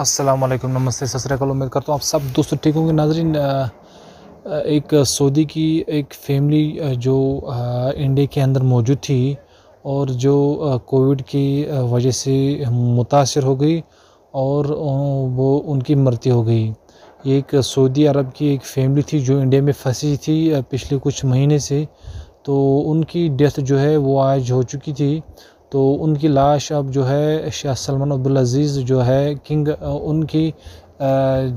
अस्सलाम वालेकुम नमस्ते सतरकल उम्मीद करता हूँ आप सब दोस्तों ठीक होंगे नाजरीन एक सऊदी की एक फैमिली जो इंडिया के अंदर मौजूद थी और जो कोविड की वजह से मुतासर हो गई और वो उनकी मृत्यु हो गई ये एक सऊदी अरब की एक फैमिली थी जो इंडिया में फंसी थी पिछले कुछ महीने से तो उनकी डेथ जो है वो आज हो चुकी थी तो उनकी लाश अब जो है शाह सलमान अब्दुलज़ीज़ जो है किंग उनकी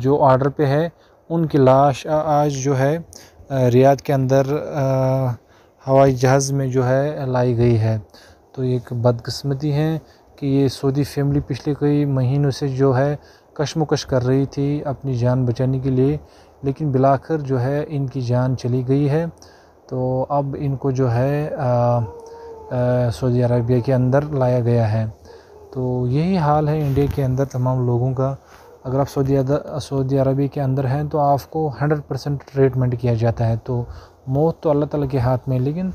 जो आर्डर पे है उनकी लाश आज जो है रियाद के अंदर हवाई जहाज़ में जो है लाई गई है तो एक बदकस्मती है कि ये सऊदी फैमिली पिछले कई महीनों से जो है कशमकश कर रही थी अपनी जान बचाने के लिए लेकिन बिलाखर जो है इनकी जान चली गई है तो अब इनको जो है आ, सऊदी अरबिया के अंदर लाया गया है तो यही हाल है इंडिया के अंदर तमाम लोगों का अगर आप सऊदी सऊदी अरबिया के अंदर हैं तो आपको हंड्रेड परसेंट ट्रीटमेंट किया जाता है तो मौत तो अल्लाह ताला के हाथ में लेकिन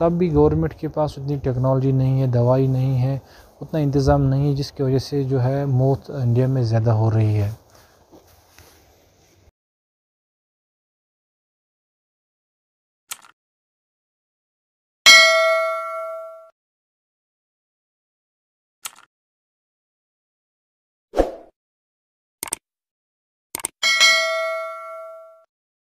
तब भी गवर्नमेंट के पास उतनी टेक्नोलॉजी नहीं है दवाई नहीं है उतना इंतज़ाम नहीं है जिसकी वजह से जो है मौत इंडिया में ज़्यादा हो रही है